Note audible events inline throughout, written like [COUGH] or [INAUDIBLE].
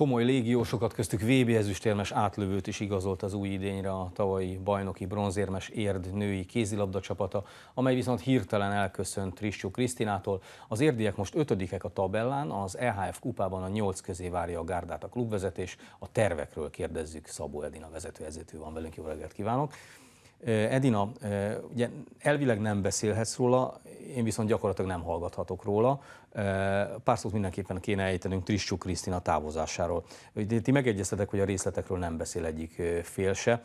komoly légiósokat, köztük VB ezüstérmes átlövőt is igazolt az új idényre a tavalyi bajnoki bronzérmes érd női kézilabda csapata, amely viszont hirtelen elköszönt Trissó Krisztinától. Az érdiek most ötödikek a tabellán, az EHF kupában a nyolc közé várja a gárdát a klubvezetés. A tervekről kérdezzük Szabó Edina vezetőedzőtő van velünk, jó reggelt kívánok! Edina, ugye elvileg nem beszélhetsz róla, én viszont gyakorlatilag nem hallgathatok róla. Pár szót mindenképpen kéne ejtenünk Trissú Krisztina távozásáról. Ugye, ti megegyeztetek, hogy a részletekről nem beszél egyik fél se.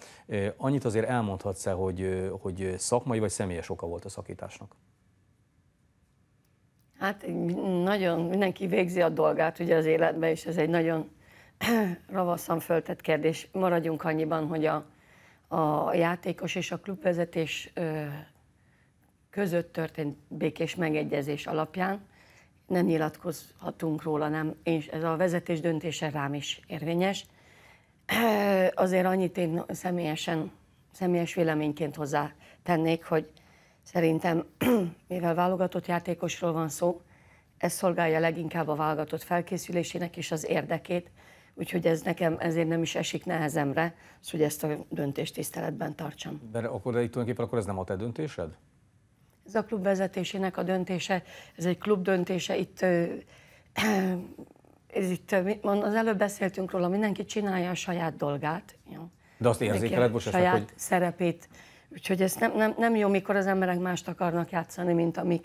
Annyit azért elmondhatsz-e, hogy, hogy szakmai vagy személyes oka volt a szakításnak? Hát nagyon mindenki végzi a dolgát ugye az életben, és ez egy nagyon [CLEARS THROAT] ravaszan föltett kérdés. Maradjunk annyiban, hogy a, a játékos és a klubvezetés között történt békés megegyezés alapján. Nem nyilatkozhatunk róla, nem. Én, ez a vezetés döntése rám is érvényes. [CLEARS THROAT] Azért annyit én személyesen, személyes véleményként hozzá tennék, hogy szerintem, [CLEARS THROAT] mivel válogatott játékosról van szó, ez szolgálja leginkább a válogatott felkészülésének és az érdekét, úgyhogy ez nekem ezért nem is esik nehezemre, az, hogy ezt a döntést tiszteletben tartsam. De akkor de itt tulajdonképpen akkor ez nem a te döntésed? Ez a klub vezetésének a döntése, ez egy klub döntése, itt, ö, [CLEARS THROAT] ez itt mond, az előbb beszéltünk róla, mindenki csinálja a saját dolgát. Jó. De azt érzékeled, most saját hogy... szerepét. Úgyhogy ez nem, nem, nem jó, mikor az emberek mást akarnak játszani, mint amik,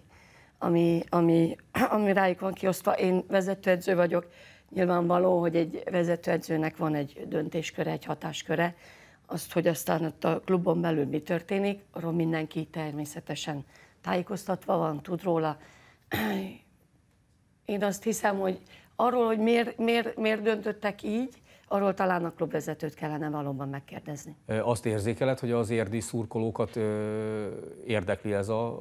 ami, ami, [CLEARS THROAT] ami rájuk van kiosztva. Én vezetőedző vagyok, nyilvánvaló, hogy egy vezetőedzőnek van egy döntésköre, egy hatásköre, azt, hogy aztán ott a klubon belül mi történik, arról mindenki természetesen tájékoztatva van, tud róla. Én azt hiszem, hogy arról, hogy miért, miért, miért döntöttek így, arról talán a klubvezetőt kellene valóban megkérdezni. Azt érzékeled, hogy az érdi szurkolókat érdekli ez a,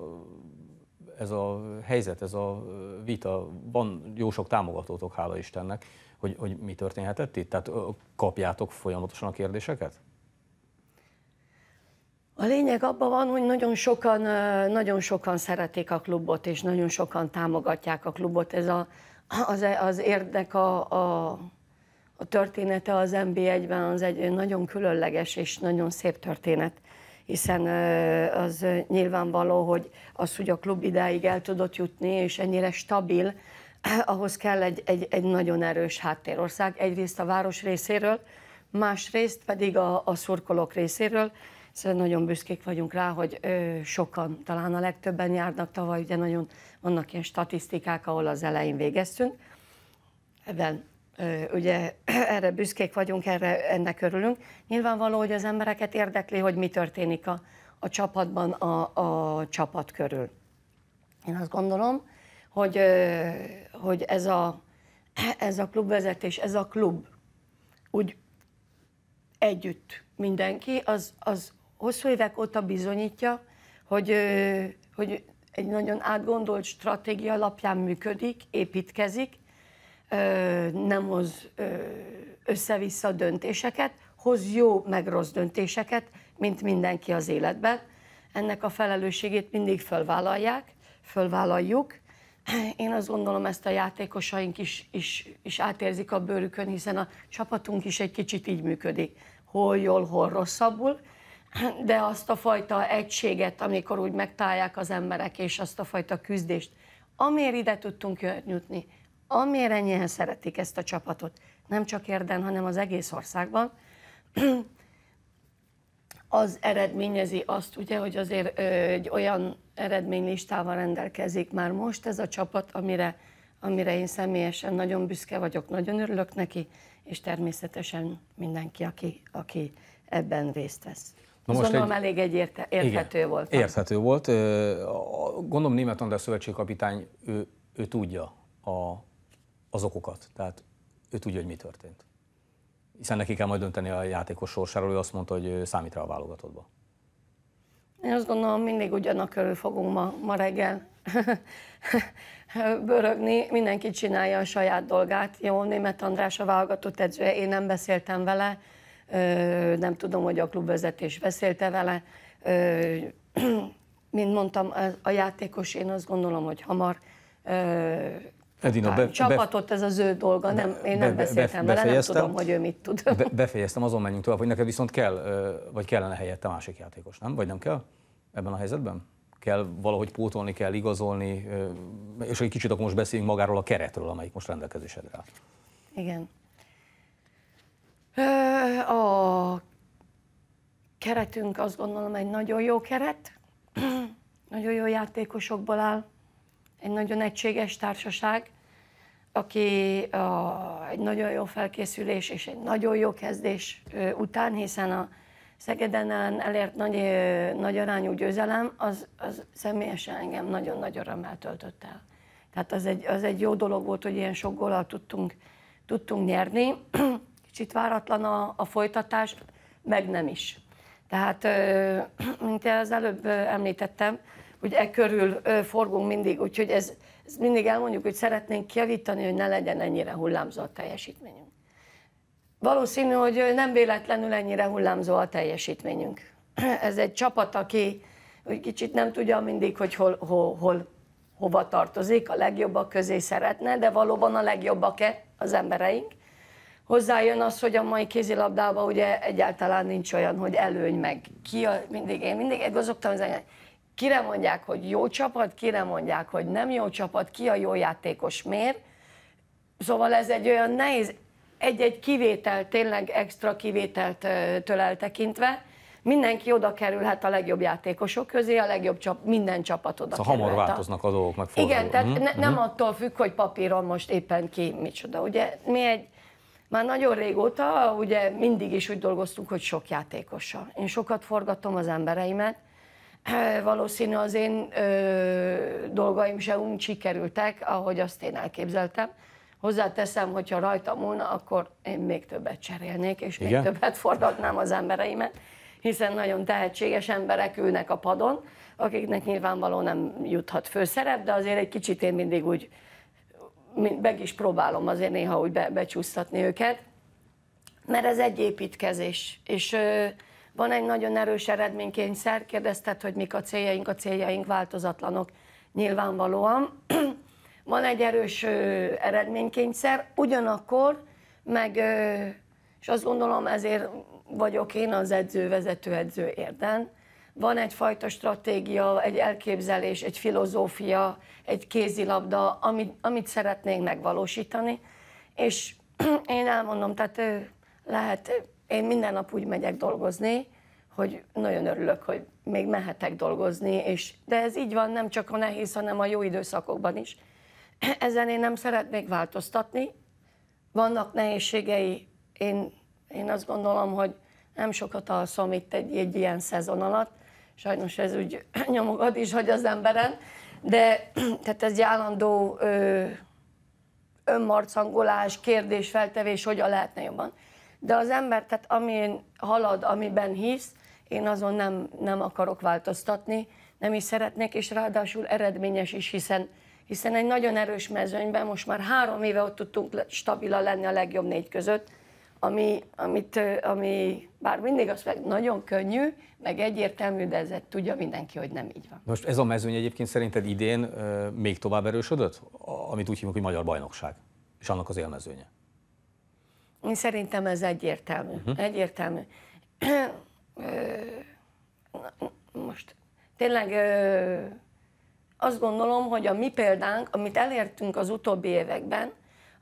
ez a helyzet, ez a vita? Van jó sok támogatótok, hála Istennek, hogy, hogy mi történhetett itt? Tehát kapjátok folyamatosan a kérdéseket? A lényeg abban van, hogy nagyon sokan, nagyon sokan szeretik a klubot, és nagyon sokan támogatják a klubot. Ez a, az, az érdek a, a, a története az NB1-ben az egy nagyon különleges és nagyon szép történet hiszen az nyilvánvaló, hogy az, hogy a klub idáig el tudott jutni, és ennyire stabil, [CLEARS THROAT] ahhoz kell egy, egy, egy nagyon erős háttérország, egyrészt a város részéről, másrészt pedig a, a szurkolók részéről, Szóval nagyon büszkék vagyunk rá, hogy ö, sokan, talán a legtöbben járnak tavaly, ugye nagyon vannak ilyen statisztikák, ahol az elején végeztünk. Ebben ö, ugye [CLEARS THROAT] erre büszkék vagyunk, erre, ennek örülünk. Nyilvánvaló, hogy az embereket érdekli, hogy mi történik a, a csapatban, a, a csapat körül. Én azt gondolom, hogy, ö, hogy ez, a, [CLEARS THROAT] ez a klubvezetés, ez a klub úgy együtt mindenki, az, az hosszú évek óta bizonyítja, hogy, hogy egy nagyon átgondolt stratégia alapján működik, építkezik, nem hoz össze-vissza döntéseket, hoz jó meg rossz döntéseket, mint mindenki az életben. Ennek a felelősségét mindig fölvállalják, fölvállaljuk. Én azt gondolom, ezt a játékosaink is, is, is átérzik a bőrükön, hiszen a csapatunk is egy kicsit így működik. Hol jól, hol rosszabbul, de azt a fajta egységet, amikor úgy megtalálják az emberek, és azt a fajta küzdést, amiért ide tudtunk jutni, amiért ennyien szeretik ezt a csapatot, nem csak Érden, hanem az egész országban, [CLEARS THROAT] az eredményezi azt, ugye, hogy azért egy olyan eredménylistával rendelkezik már most ez a csapat, amire, amire én személyesen nagyon büszke vagyok, nagyon örülök neki, és természetesen mindenki, aki, aki ebben részt vesz. Na most Gondolom egy... elég egy érte, érthető igen, volt. Nem? Érthető volt. Gondolom német András szövetségkapitány, ő, ő tudja a, az okokat, tehát ő tudja, hogy mi történt. Hiszen neki kell majd dönteni a játékos sorsáról, ő azt mondta, hogy számít rá a válogatottba. Én azt gondolom, mindig ugyanak körül fogunk ma, ma reggel [LAUGHS] bőrögni. Mindenki csinálja a saját dolgát. Jó, német András a válogatott edzője, én nem beszéltem vele nem tudom, hogy a klubvezetés beszélte vele. [CLEARS THROAT] Mint mondtam, a játékos, én azt gondolom, hogy hamar Edina, be, csapatot, be, ez az ő dolga, nem, én nem be, beszéltem vele, nem tudom, hogy ő mit tud. Be, befejeztem, azon menjünk tovább, hogy neked viszont kell, vagy kellene helyette másik játékos, nem? Vagy nem kell ebben a helyzetben? Kell valahogy pótolni, kell igazolni, és egy kicsit akkor most beszéljünk magáról a keretről, amelyik most rendelkezésedre áll. Igen. A keretünk azt gondolom egy nagyon jó keret, [CLEARS THROAT] nagyon jó játékosokból áll, egy nagyon egységes társaság, aki a, egy nagyon jó felkészülés és egy nagyon jó kezdés után, hiszen a Szegeden elért nagy, nagy arányú győzelem, az, az személyesen engem nagyon nagy örömmel töltött el. Tehát az egy, az egy jó dolog volt, hogy ilyen sok gólal tudtunk, tudtunk nyerni. [CLEARS THROAT] kicsit váratlan a, a folytatás, meg nem is. Tehát, [CLEARS THROAT] mint az előbb említettem, hogy e körül forgunk mindig, úgyhogy ez, ez mindig elmondjuk, hogy szeretnénk kiavítani, hogy ne legyen ennyire hullámzó a teljesítményünk. Valószínű, hogy nem véletlenül ennyire hullámzó a teljesítményünk. [CLEARS THROAT] Ez egy csapat, aki úgy kicsit nem tudja mindig, hogy hol, hol, hol hova tartozik, a legjobbak közé szeretne, de valóban a legjobbak-e az embereink? Hozzájön az, hogy a mai kézilabdában ugye egyáltalán nincs olyan, hogy előny meg. Ki a, mindig, én mindig egozogtam az enyém. Kire mondják, hogy jó csapat, kire mondják, hogy nem jó csapat, ki a jó játékos, miért. Szóval ez egy olyan nehéz, egy-egy kivétel, tényleg extra kivételt től eltekintve, mindenki oda kerülhet a legjobb játékosok közé, a legjobb csap, minden csapat oda szóval hamar változnak a dolgok, meg forduló. Igen, tehát mm-hmm. ne, nem mhm. attól függ, hogy papíron most éppen ki, micsoda. Ugye mi egy már nagyon régóta, ugye mindig is úgy dolgoztunk, hogy sok játékossal. Én sokat forgatom az embereimet, valószínű az én ö, dolgaim se úgy sikerültek, ahogy azt én elképzeltem. Hozzáteszem, hogyha rajta múlna, akkor én még többet cserélnék, és még többet forgatnám az embereimet, hiszen nagyon tehetséges emberek ülnek a padon, akiknek nyilvánvaló nem juthat főszerep, de azért egy kicsit én mindig úgy meg is próbálom azért néha úgy be, becsúsztatni őket, mert ez egy építkezés, és ö, van egy nagyon erős eredménykényszer, kérdezted, hogy mik a céljaink, a céljaink változatlanok nyilvánvalóan. [CLEARS THROAT] van egy erős ö, eredménykényszer, ugyanakkor meg, ö, és azt gondolom ezért vagyok én az edző, vezető edző érden, van egyfajta stratégia, egy elképzelés, egy filozófia, egy kézilabda, amit, amit szeretnénk megvalósítani, és [CLEARS THROAT] én elmondom, tehát lehet, én minden nap úgy megyek dolgozni, hogy nagyon örülök, hogy még mehetek dolgozni, és, de ez így van nem csak a nehéz, hanem a jó időszakokban is. [CLEARS THROAT] Ezen én nem szeretnék változtatni. Vannak nehézségei, én, én azt gondolom, hogy nem sokat alszom itt egy, egy ilyen szezon alatt, sajnos ez úgy [CLEARS THROAT] nyomogat is, hogy az emberen, de [CLEARS THROAT] tehát ez egy állandó ö, önmarcangolás, kérdésfeltevés, hogyan lehetne jobban. De az ember, tehát amin halad, amiben hisz, én azon nem, nem akarok változtatni, nem is szeretnék, és ráadásul eredményes is, hiszen, hiszen egy nagyon erős mezőnyben most már három éve ott tudtunk stabilan lenni a legjobb négy között, ami, amit, ami bár mindig az meg nagyon könnyű, meg egyértelmű, de ezért tudja mindenki, hogy nem így van. Most ez a mezőny egyébként szerinted idén még tovább erősödött, amit úgy hívunk, hogy Magyar Bajnokság, és annak az élmezőnye? Én szerintem ez egyértelmű. Uh-huh. Egyértelmű. Most tényleg azt gondolom, hogy a mi példánk, amit elértünk az utóbbi években,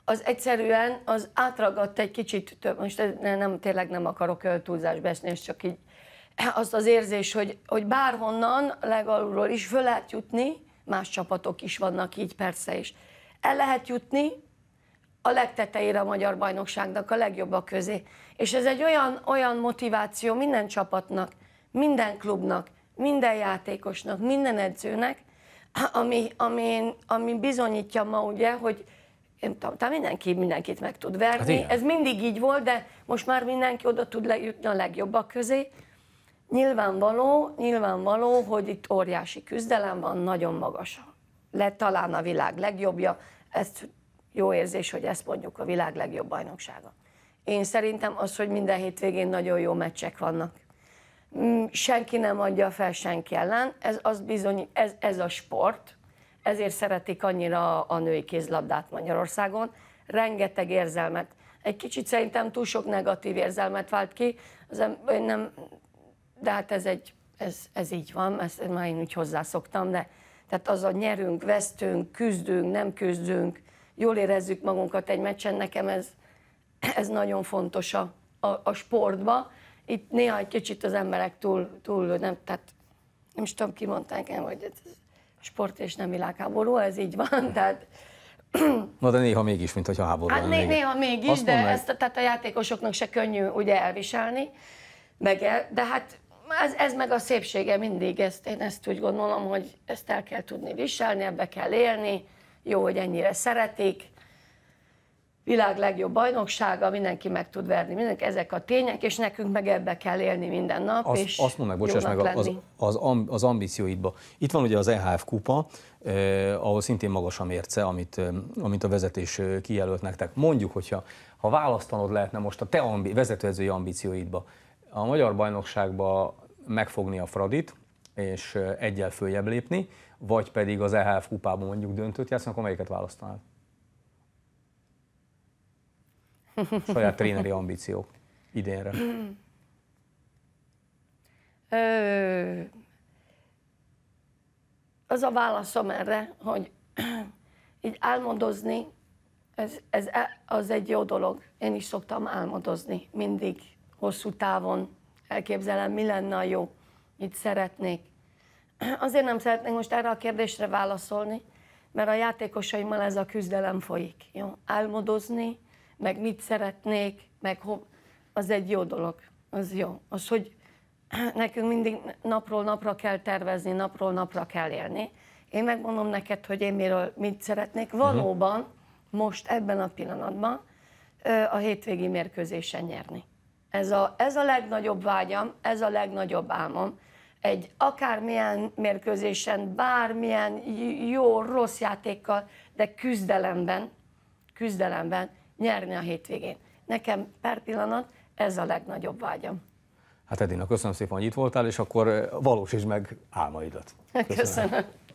az egyszerűen az átragadt egy kicsit több, most nem, tényleg nem akarok túlzásba esni, és csak így [CLEARS THROAT] azt az érzés, hogy, hogy bárhonnan, legalulról is föl lehet jutni, más csapatok is vannak így persze is, el lehet jutni a legtetejére a magyar bajnokságnak, a legjobbak közé. És ez egy olyan, olyan motiváció minden csapatnak, minden klubnak, minden játékosnak, minden edzőnek, [CLEARS THROAT] ami, ami, ami bizonyítja ma ugye, hogy én tudom, tehát mindenki mindenkit meg tud verni. Hát Ez mindig így volt, de most már mindenki oda tud lejutni a legjobbak közé. Nyilvánvaló, nyilvánvaló, hogy itt óriási küzdelem van, nagyon magas. Lett talán a világ legjobbja, ezt jó érzés, hogy ezt mondjuk a világ legjobb bajnoksága. Én szerintem az, hogy minden hétvégén nagyon jó meccsek vannak. Mm, senki nem adja fel senki ellen, ez, az bizony, ez, ez a sport, ezért szeretik annyira a női kézlabdát Magyarországon. Rengeteg érzelmet, egy kicsit szerintem túl sok negatív érzelmet vált ki, az én nem, de hát ez, egy, ez, ez így van, ezt már én úgy hozzászoktam, de tehát az a nyerünk, vesztünk, küzdünk, nem küzdünk, jól érezzük magunkat egy meccsen, nekem ez, ez nagyon fontos a, a, a sportba. Itt néha egy kicsit az emberek túl, túl nem, tehát nem is tudom, ki mondták el, hogy ez, sport és nem világháború, ez így van, [LAUGHS] tehát... Na de néha mégis, mint hogyha háború hát lenne. Néha mégis, Azt de mondaná... ezt tehát a játékosoknak se könnyű ugye elviselni, meg el, de hát ez, ez meg a szépsége mindig, ezt, én ezt úgy gondolom, hogy ezt el kell tudni viselni, ebbe kell élni, jó, hogy ennyire szeretik, világ legjobb bajnoksága, mindenki meg tud verni, mindenki, ezek a tények, és nekünk meg ebbe kell élni minden nap. Azt, és azt mondd meg, bocsáss meg, az, az, az ambícióidba. Itt van ugye az EHF kupa, eh, ahol szintén magas a mérce, amit, eh, amit a vezetés eh, kijelölt nektek. Mondjuk, hogyha ha választanod lehetne most a te ambi, vezetőedzői ambícióidba, a magyar bajnokságba megfogni a Fradit, és eh, egyel följebb lépni, vagy pedig az EHF kupában mondjuk döntőt játszani, akkor melyiket választanád? Saját tréneri ambíciók idénre. Ö, az a válaszom erre, hogy [CLEARS THROAT] így álmodozni, ez, ez, e, az egy jó dolog. Én is szoktam álmodozni, mindig hosszú távon elképzelem, mi lenne a jó, mit szeretnék. [CLEARS THROAT] Azért nem szeretnék most erre a kérdésre válaszolni, mert a játékosaimmal ez a küzdelem folyik. Jó? Álmodozni, meg mit szeretnék, meg ho, az egy jó dolog, az jó. Az, hogy [CLEARS THROAT] nekünk mindig napról napra kell tervezni, napról napra kell élni. Én megmondom neked, hogy én miről mit szeretnék. Mhm. Valóban most ebben a pillanatban a hétvégi mérkőzésen nyerni. Ez a, ez a legnagyobb vágyam, ez a legnagyobb álmom. Egy akármilyen mérkőzésen, bármilyen jó, rossz játékkal, de küzdelemben, küzdelemben nyerni a hétvégén. Nekem per pillanat ez a legnagyobb vágyam. Hát Edina, köszönöm szépen, hogy itt voltál, és akkor eh, valósítsd meg álmaidat. Köszönöm. köszönöm.